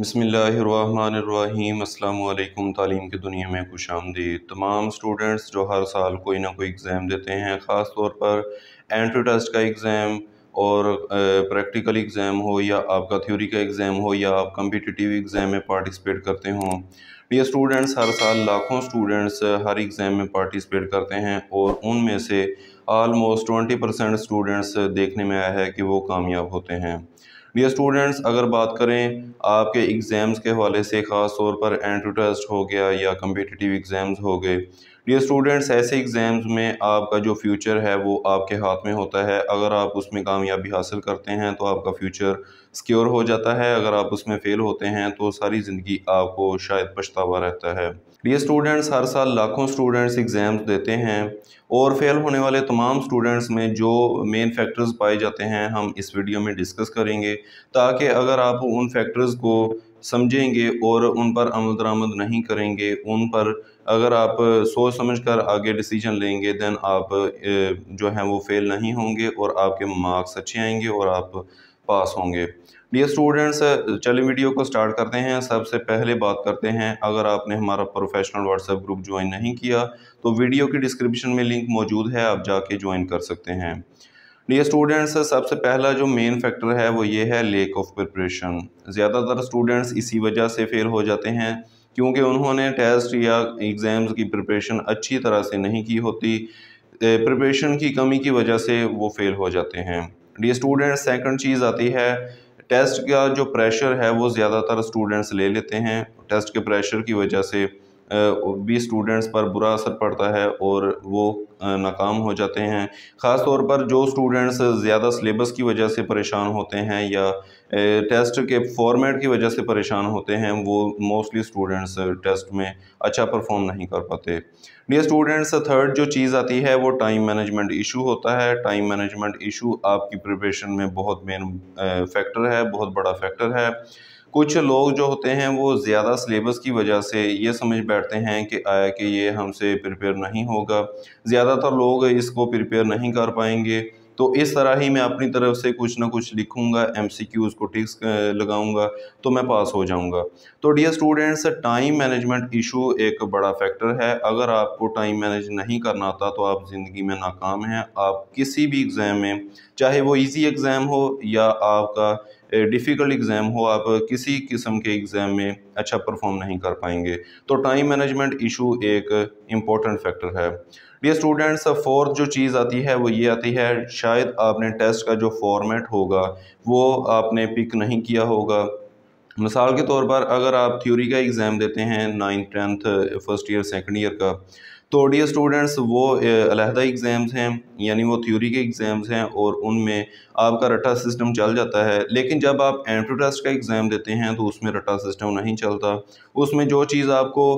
बसमीम् अल्लाम तालीम की दुनिया में खुश आमदी तमाम स्टूडेंट्स जो हर साल कोई ना कोई एग्ज़ाम देते हैं ख़ास तौर पर एंट्री टेस्ट का एग्ज़ाम और प्रैक्टिकल एग्ज़ाम हो या आपका थ्योरी का एग्ज़ाम हो या आप कम्पिटिटिव एग्ज़ाम में पार्टिसिपेट करते हों ये स्टूडेंट्स हर साल लाखों स्टूडेंट्स हर एग्ज़ाम में पार्टिसिपेट करते हैं और उनमें से आलमोस्ट ट्वेंटी परसेंट स्टूडेंट्स देखने में आया है कि वो कामयाब होते हैं डियर स्टूडेंट्स अगर बात करें आपके एग्ज़ाम्स के हवाले से ख़ास तौर पर एंट्री टेस्ट हो गया या कम्पिटिटिव एग्ज़ाम्स हो गए डियर स्टूडेंट्स ऐसे एग्ज़ाम्स में आपका जो फ्यूचर है वो आपके हाथ में होता है अगर आप उसमें कामयाबी हासिल करते हैं तो आपका फ्यूचर सिक्योर हो जाता है अगर आप उसमें फ़ेल होते हैं तो सारी ज़िंदगी आपको शायद पछतावा रहता है डी स्टूडेंट्स हर साल लाखों स्टूडेंट्स एग्ज़ाम्स देते हैं और फेल होने वाले तमाम स्टूडेंट्स में जो मेन फैक्टर्स पाए जाते हैं हम इस वीडियो में डिस्कस करेंगे ताकि अगर आप उन फैक्टर्स को समझेंगे और उन पर अमल दरामद नहीं करेंगे उन पर अगर आप सोच समझ कर आगे डिसीजन लेंगे दैन आप जो है वो फेल नहीं होंगे और आपके मार्क्स अच्छे आएंगे और आप पास होंगे डियर स्टूडेंट्स चले वीडियो को स्टार्ट करते हैं सबसे पहले बात करते हैं अगर आपने हमारा प्रोफेशनल व्हाट्सएप ग्रुप ज्वाइन नहीं किया तो वीडियो की डिस्क्रिप्शन में लिंक मौजूद है आप जाके ज्वाइन कर सकते हैं डी स्टूडेंट्स सबसे पहला जो मेन फैक्टर है वो ये है लेक ऑफ प्रिपरेशन ज़्यादातर स्टूडेंट्स इसी वजह से फेल हो जाते हैं क्योंकि उन्होंने टेस्ट या एग्ज़ाम्स की प्रिपरेशन अच्छी तरह से नहीं की होती प्रिपरेशन की कमी की वजह से वो फेल हो जाते हैं डी स्टूडेंट्स सेकंड चीज़ आती है टेस्ट का जो प्रेशर है वो ज़्यादातर स्टूडेंट्स ले लेते हैं टेस्ट के प्रेशर की वजह से भी स्टूडेंट्स पर बुरा असर पड़ता है और वो नाकाम हो जाते हैं ख़ास तौर पर जो स्टूडेंट्स ज़्यादा सिलेबस की वजह से परेशान होते हैं या टेस्ट के फॉर्मेट की वजह से परेशान होते हैं वो मोस्टली स्टूडेंट्स टेस्ट में अच्छा परफॉर्म नहीं कर पाते ये स्टूडेंट्स थर्ड जो चीज़ आती है वो टाइम मैनेजमेंट इशू होता है टाइम मैनेजमेंट इशू आपकी प्रिपरेशन में बहुत मेन फैक्टर है बहुत बड़ा फैक्टर है कुछ लोग जो होते हैं वो ज़्यादा सिलेबस की वजह से ये समझ बैठते हैं कि आया कि ये हमसे प्रिपेयर नहीं होगा ज़्यादातर लोग इसको प्रिपेयर नहीं कर पाएंगे तो इस तरह ही मैं अपनी तरफ से कुछ ना कुछ लिखूंगा एम सी क्यूज़ को टिक्स लगाऊंगा तो मैं पास हो जाऊंगा तो dear students time management issue एक बड़ा फैक्टर है अगर आपको टाइम मैनेज नहीं करना आता तो आप ज़िंदगी में नाकाम हैं आप किसी भी एग्ज़ाम में चाहे वो इजी एग्ज़ाम हो या आपका डिफ़िकल्ट एग्ज़ाम हो आप किसी किस्म के एग्ज़ाम में अच्छा परफॉर्म नहीं कर पाएंगे तो टाइम मैनेजमेंट इशू एक इम्पॉर्टेंट फैक्टर है ये स्टूडेंट्स फोर्थ जो चीज़ आती है वो ये आती है शायद आपने टेस्ट का जो फॉर्मेट होगा वो आपने पिक नहीं किया होगा मिसाल के तौर पर अगर आप थ्योरी का एग्ज़ाम देते हैं ninth tenth first year second year का तो डी स्टूडेंट्स वो अलहदा एग्ज़ाम्स हैं यानी वो थ्योरी के एग्ज़ाम्स हैं और उनमें आपका रटा सिस्टम चल जाता है लेकिन जब आप एंट्री टेस्ट का एग्ज़ाम देते हैं तो उसमें रटा सिस्टम नहीं चलता उसमें जो चीज़ आपको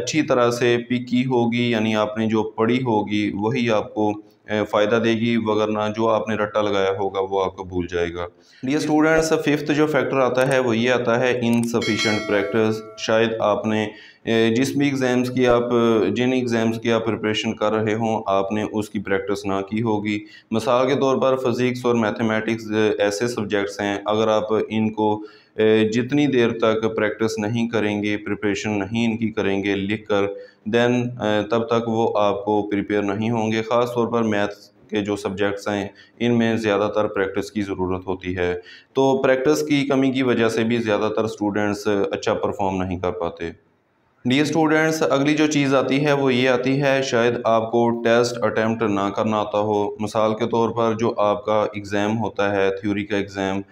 अच्छी तरह से पिक की होगी यानी आपने जो पढ़ी होगी वही आपको फ़ायदा देगी वगरना जो आपने रट्टा लगाया होगा वो आपको भूल जाएगा ये स्टूडेंट्स फिफ्थ जो फैक्टर आता है वो ये आता है इनसफिशेंट प्रैक्टिस शायद आपने जिस भी एग्ज़ाम्स की आप जिन एग्ज़ाम्स की आप प्रिपरेशन कर रहे हों आपने उसकी प्रैक्टिस ना की होगी मिसाल के तौर पर फ़िज़िक्स और मैथमेटिक्स ऐसे सब्जेक्ट्स हैं अगर आप इनको जितनी देर तक प्रैक्टिस नहीं करेंगे प्रिपरेशन नहीं इनकी करेंगे लिख कर दैन तब तक वो आपको प्रिपेयर नहीं होंगे ख़ास तौर पर मैथ्स के जो सब्जेक्ट्स हैं इनमें ज़्यादातर प्रैक्टिस की ज़रूरत होती है तो प्रैक्टिस की कमी की वजह से भी ज़्यादातर स्टूडेंट्स अच्छा परफॉर्म नहीं कर पाते डी स्टूडेंट्स अगली जो चीज़ आती है वो ये आती है शायद आपको टेस्ट अटैम्प्ट ना करना आता हो मिसाल के तौर पर जो आपका एग्ज़ाम होता है थ्योरी का एग्ज़ाम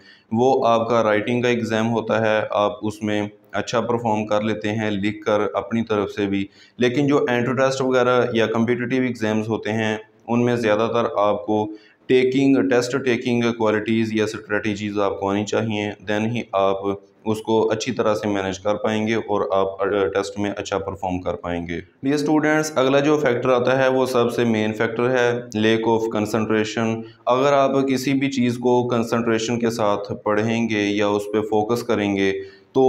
वो आपका राइटिंग का एग्ज़ाम होता है आप उसमें अच्छा परफॉर्म कर लेते हैं लिख कर अपनी तरफ से भी लेकिन जो एंट्रो टेस्ट वगैरह या कम्पिटिटिव एग्ज़ाम्स होते हैं उनमें ज़्यादातर आपको टेकिंग टेस्ट टेकिंग क्वालिटीज़ या स्ट्रेटजीज़ आपको आनी चाहिए दैन ही आप उसको अच्छी तरह से मैनेज कर पाएंगे और आप टेस्ट में अच्छा परफॉर्म कर पाएंगे ये स्टूडेंट्स अगला जो फैक्टर आता है वो सबसे मेन फैक्टर है लेक ऑफ कंसंट्रेशन अगर आप किसी भी चीज़ को कंसंट्रेशन के साथ पढ़ेंगे या उस पर फोकस करेंगे तो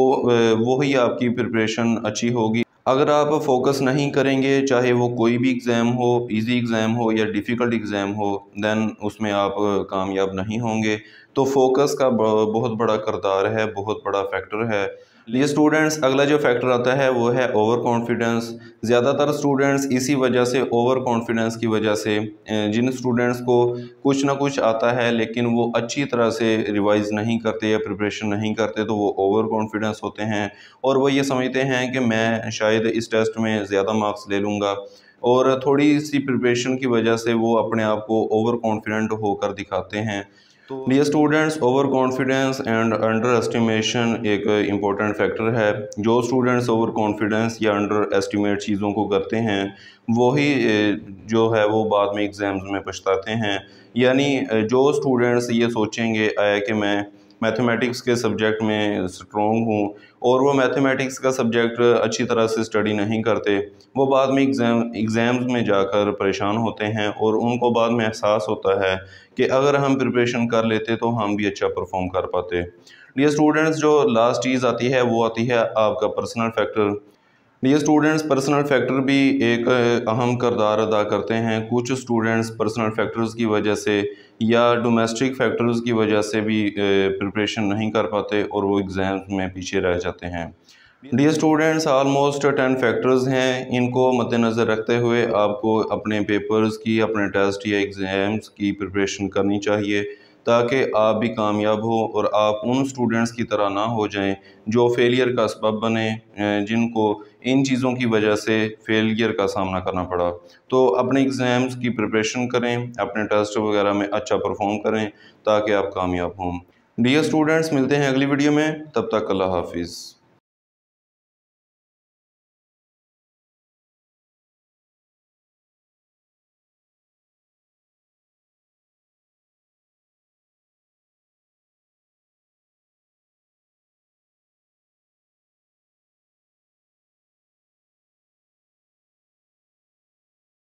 वही आपकी प्रिपरेशन अच्छी होगी अगर आप फोकस नहीं करेंगे चाहे वो कोई भी एग्ज़ाम हो इजी एग्ज़ाम हो या डिफ़िकल्ट एग्ज़ाम हो दैन उसमें आप कामयाब नहीं होंगे तो फोकस का बहुत बड़ा करदार है बहुत बड़ा फैक्टर है ये स्टूडेंट्स अगला जो फैक्टर आता है वो है ओवर कॉन्फिडेंस ज़्यादातर स्टूडेंट्स इसी वजह से ओवर कॉन्फिडेंस की वजह से जिन स्टूडेंट्स को कुछ ना कुछ आता है लेकिन वो अच्छी तरह से रिवाइज़ नहीं करते या प्रिपरेशन नहीं करते तो वो ओवर कॉन्फिडेंस होते हैं और वो ये समझते हैं कि मैं शायद इस टेस्ट में ज़्यादा मार्क्स ले लूँगा और थोड़ी सी प्रिपरेशन की वजह से वो अपने आप को ओवर कॉन्फिडेंट होकर दिखाते हैं dear students overconfidence and underestimation एक इम्पॉर्टेंट फैक्टर है जो स्टूडेंट्स ओवर कॉन्फिडेंस या अंडर एस्टिमेट चीज़ों को करते हैं वही जो है वो बाद में एग्ज़ाम्स में पछताते हैं यानी जो स्टूडेंट्स ये सोचेंगे आया कि मैं मैथमेटिक्स के सब्जेक्ट में स्ट्रॉन्ग हूँ और वो मैथमेटिक्स का सब्जेक्ट अच्छी तरह से स्टडी नहीं करते वो बाद में एग्ज़ाम एग्ज़ाम्स में जाकर परेशान होते हैं और उनको बाद में एहसास होता है कि अगर हम प्रिपरेशन कर लेते तो हम भी अच्छा परफॉर्म कर पाते ये स्टूडेंट्स जो लास्ट चीज़ आती है वो आती है आपका पर्सनल फैक्टर ये स्टूडेंट्स पर्सनल फैक्टर भी एक अहम करदार अदा करते हैं कुछ स्टूडेंट्स पर्सनल फैक्टर्स की वजह से या डोमेस्टिक फैक्टर्स की वजह से भी प्रिपरेशन नहीं कर पाते और वो एग्ज़ाम में पीछे रह जाते हैं dear students almost ten factors हैं इनको मद्देनज़र रखते हुए आपको अपने पेपर्स की अपने टेस्ट या एग्ज़ाम्स की प्रिपरेशन करनी चाहिए ताकि आप भी कामयाब हो और आप उन स्टूडेंट्स की तरह ना हो जाएं जो फेलियर का सबब बने अं, जिनको इन चीज़ों की वजह से फेलियर का सामना करना पड़ा तो अपने एग्ज़ाम्स की प्रिपरेशन करें अपने टेस्ट वगैरह में अच्छा परफॉर्म करें ताकि आप कामयाब हों डियर स्टूडेंट्स मिलते हैं अगली वीडियो में तब तक अल्लाह हाफिज़